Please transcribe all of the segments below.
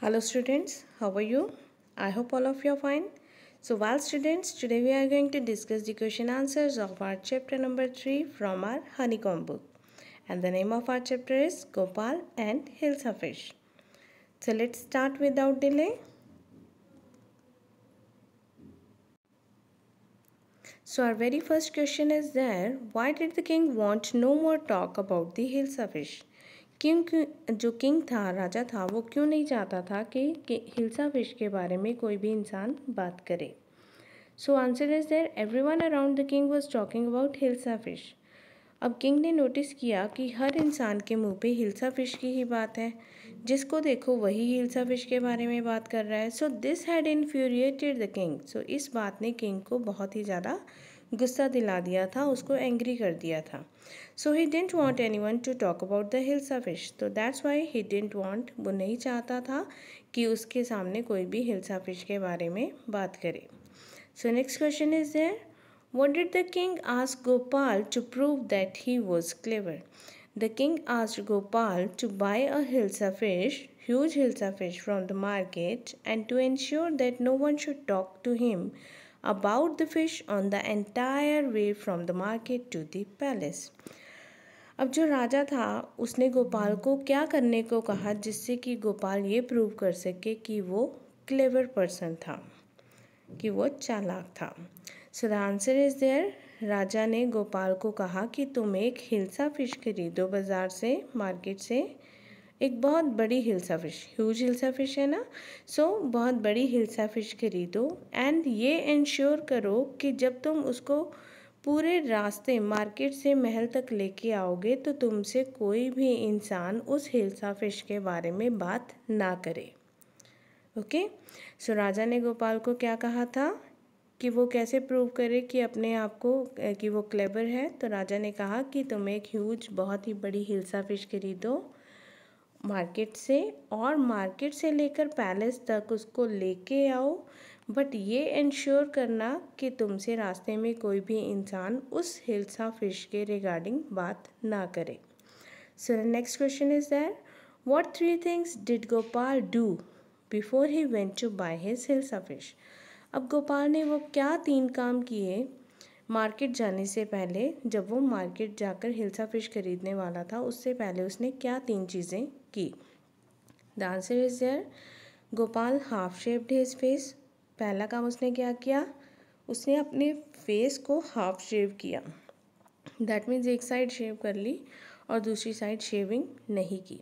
hello students how are you i hope all of you are fine so while students today we are going to discuss the question answers of our chapter number 3 from our honeycomb book and the name of our chapter is gopal and hills of fish so let's start without delay so our very first question is there why did the king want no more talk about the hills of fish king जो king था राजा था वो क्यों नहीं चाहता था कि, कि हिल्सा फिश के बारे में कोई भी इंसान बात करे so answer is there every one around the king was talking about hilsa fish अब किंग ने नोटिस किया कि हर इंसान के मुंह पे हिल्सा फिश की ही बात है जिसको देखो वही हिल्सा फिश के बारे में बात कर रहा है so this had infuriated the king so इस बात ने किंग को बहुत ही ज़्यादा गुस्सा दिला दिया था उसको एंग्री कर दिया था so he didn't want any one to talk about the hills of fish तो that's why he didn't want वो नहीं चाहता था कि उसके सामने कोई भी हिल्स ऑफ फिश के बारे में बात करे so next question is there what did the king ask Gopal to prove that he was clever the king ask Gopal to buy a hills of fish huge hills of fish from the market and to ensure that no one should talk to him about the fish on the entire way from the market to the palace. अब जो राजा था उसने गोपाल को क्या करने को कहा जिससे कि गोपाल ये प्रूव कर सके कि वो क्लेवर पर्सन था कि वो चालाक था so the answer is there राजा ने गोपाल को कहा कि तुम एक हिलसा फिश खरीदो बाज़ार से मार्केट से एक बहुत बड़ी hilsa fish huge hilsa fish है ना सो so, बहुत बड़ी हिल्सा फिश खरीदो एंड ये इंश्योर करो कि जब तुम उसको पूरे रास्ते मार्केट से महल तक लेके आओगे तो तुमसे कोई भी इंसान उस हिल्सा फिश के बारे में बात ना करे ओके सो राजा ने गोपाल को क्या कहा था कि वो कैसे प्रूव करे कि अपने आप को कि वो क्लेबर है तो राजा ने कहा कि तुम एक ह्यूज बहुत ही बड़ी हिल्सा फिश खरीदो मार्केट से और मार्केट से लेकर पैलेस तक उसको लेके आओ बट ये इंश्योर करना कि तुमसे रास्ते में कोई भी इंसान उस हिल्सा फिश के रिगार्डिंग बात ना करे so next question is that what three things did Gopal do before he went to buy his hilsa fish अब गोपाल ने वो क्या तीन काम किए मार्केट जाने से पहले जब वो मार्केट जाकर हिल्सा फिश खरीदने वाला था उससे पहले उसने क्या तीन चीज़ें की the answer is there Gopal half shaped his face पहला काम उसने क्या किया उसने अपने फेस को हाफ शेव किया दैट मीन्स एक साइड शेव कर ली और दूसरी साइड शेविंग नहीं की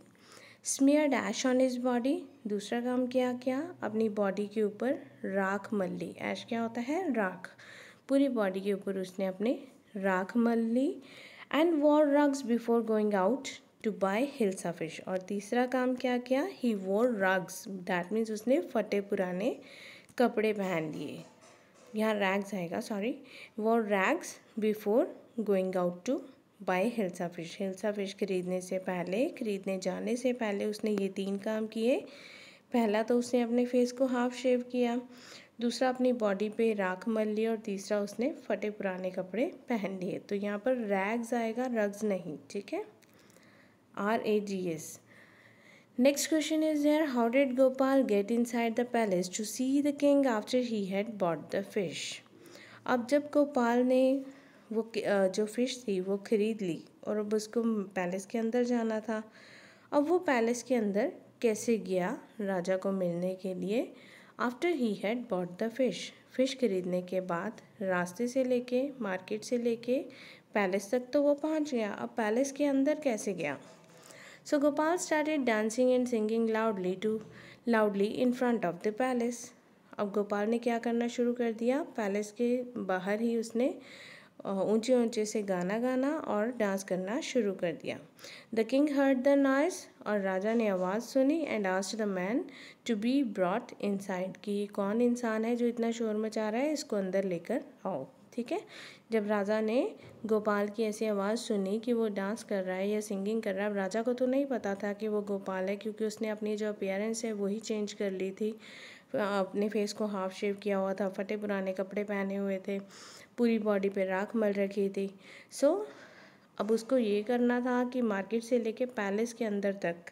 smear dash on his body दूसरा काम क्या क्या अपनी बॉडी के ऊपर राख मल ली ऐश क्या होता है राख पूरी बॉडी के ऊपर उसने अपने राख मल ली and wore rags before going out to buy hilsa fish और तीसरा काम क्या किया ही वोर रग्स डैट मीन्स उसने फटे पुराने कपड़े पहन लिए यहाँ रैग्स आएगा सॉरी वो rags before going out to buy hilsa fish hilsa fish खरीदने से पहले खरीदने जाने से पहले उसने ये तीन काम किए पहला तो उसने अपने फेस को हाफ शेव किया दूसरा अपनी बॉडी पे राख मल ली और तीसरा उसने फटे पुराने कपड़े पहन लिए तो यहाँ पर रैग्स आएगा रग्स नहीं ठीक है R A G S next question is there how did Gopal get inside the palace to see the king after he had bought the fish अब जब गोपाल ने वो जो फ़िश थी वो खरीद ली और अब उसको पैलेस के अंदर जाना था अब वो पैलेस के अंदर कैसे गया राजा को मिलने के लिए after he had bought the fish fish खरीदने के बाद रास्ते से लेके मार्केट से लेके पैलेस तक तो वो पहुंच गया अब पैलेस के अंदर कैसे गया So Gopal started dancing and singing loudly to loudly in front of the palace. अब गोपाल ने क्या करना शुरू कर दिया पैलेस के बाहर ही उसने ऊंचे ऊंचे से गाना गाना और डांस करना शुरू कर दिया the king heard the noise और राजा ने आवाज़ सुनी and asked the man to be brought inside कि कौन इंसान है जो इतना शोर मचा रहा है इसको अंदर लेकर आओ ठीक है जब राजा ने गोपाल की ऐसी आवाज़ सुनी कि वो डांस कर रहा है या सिंगिंग कर रहा है अब राजा को तो नहीं पता था कि वो गोपाल है क्योंकि उसने अपनी जो अपियरेंस है वही चेंज कर ली थी अपने फेस को हाफ शेव किया हुआ था फटे पुराने कपड़े पहने हुए थे पूरी बॉडी पे राख मल रखी थी सो so, अब उसको ये करना था कि मार्केट से लेके पैलेस के अंदर तक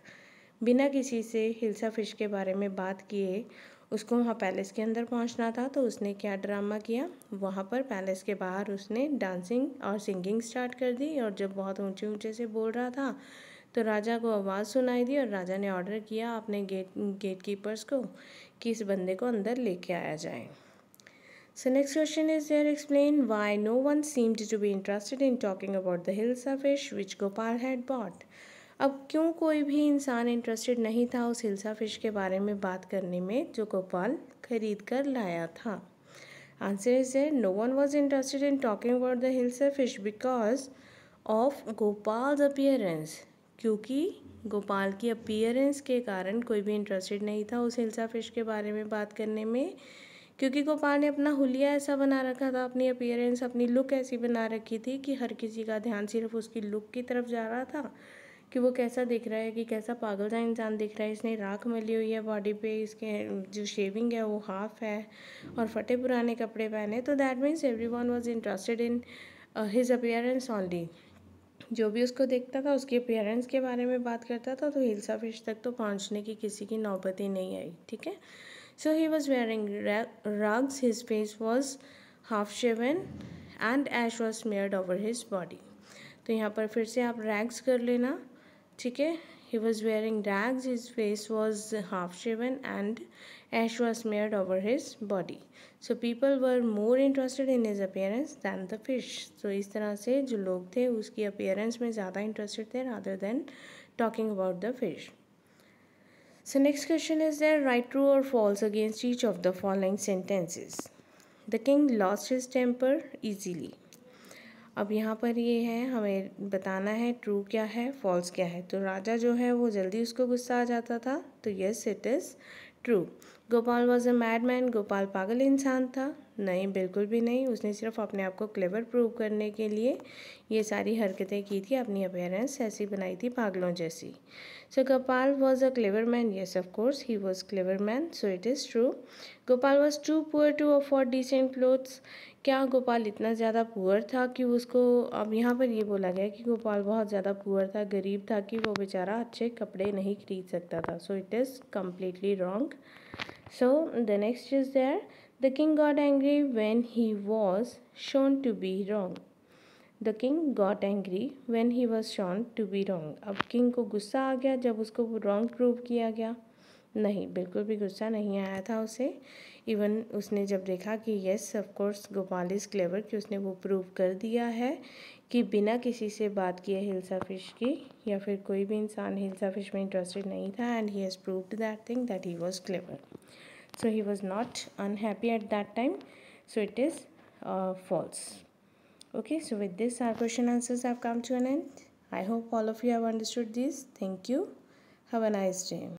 बिना किसी से हिलसा फिश के बारे में बात किए उसको वहाँ पैलेस के अंदर पहुँचना था तो उसने क्या ड्रामा किया वहाँ पर पैलेस के बाहर उसने डांसिंग और सिंगिंग स्टार्ट कर दी और जब बहुत ऊँचे ऊँचे से बोल रहा था तो राजा को आवाज़ सुनाई दी और राजा ने ऑर्डर किया अपने गेट गेट कीपर्स को कि इस बंदे को अंदर लेके आया जाए so next question is there explain why no one seemed to be interested in talking about the hills of fish which Gopal had bought अब क्यों कोई भी इंसान इंटरेस्टेड नहीं था उस हिल्सा फिश के बारे में बात करने में जो गोपाल खरीद कर लाया था आंसर इज है no one was interested in talking about the hilsa fish because of Gopal appearance क्योंकि गोपाल की अपियरेंस के कारण कोई भी इंटरेस्टेड नहीं था उस हिल्सा फिश के बारे में बात करने में क्योंकि गोपाल ने अपना हुलिया ऐसा बना रखा था अपनी अपियरेंस अपनी लुक ऐसी बना रखी थी कि हर किसी का ध्यान सिर्फ उसकी लुक की तरफ जा रहा था कि वो कैसा दिख रहा है कि कैसा पागल सा इंसान दिख रहा है इसने राख मिली हुई है बॉडी पे इसके जो शेविंग है वो हाफ है और फटे पुराने कपड़े पहने तो that means every one was interested in his appearance only जो भी उसको देखता था उसके अपियरेंस के बारे में बात करता था तो हिल्सा फिश तक तो पहुंचने की किसी की नौबत ही नहीं आई ठीक है so he was wearing rags his face was half shaven and ash was smeared over his body तो यहाँ पर फिर से आप रैग्स कर लेना ठीक he was wearing rags his face was half shaven and ash was smeared over his body so people were more interested in his appearance than the fish so इस तरह से जो लोग थे उसकी appearance में ज़्यादा interested थे rather than talking about the fish so next question is there right true or false against each of the following sentences the king lost his temper easily अब यहाँ पर ये है हमें बताना है ट्रू क्या है फॉल्स क्या है तो राजा जो है वो जल्दी उसको गुस्सा आ जाता था तो yes it is true Gopal was a mad man Gopal पागल इंसान था नहीं बिल्कुल भी नहीं उसने सिर्फ अपने आप को क्लेवर प्रूव करने के लिए ये सारी हरकतें की थी अपनी अपेयरेंस ऐसी बनाई थी पागलों जैसी so Gopal was a clever man yes of course he was clever man so it is true Gopal was too poor to afford decent clothes क्या गोपाल इतना ज़्यादा पुअर था कि उसको अब यहाँ पर ये बोला गया कि गोपाल बहुत ज़्यादा पुअर था गरीब था कि वो बेचारा अच्छे कपड़े नहीं खरीद सकता था so it is completely wrong so the next is there The king got angry when he was shown to be wrong. The king got angry when he was shown to be wrong अब king को गुस्सा आ गया जब उसको wrong prove किया गया नहीं बिल्कुल भी गुस्सा नहीं आया था उसे इवन उसने जब देखा कि yes of course Gopal is clever कि उसने वो प्रूव कर दिया है कि बिना किसी से बात किए हिल्सा फिश की या फिर कोई भी इंसान हिल्सा फिश में इंटरेस्टेड नहीं था and he has proved that thing that he was clever so he was not unhappy at that time so it is uh, false okay so with this our question answers have come to an end i hope all of you have understood this thank you have a nice day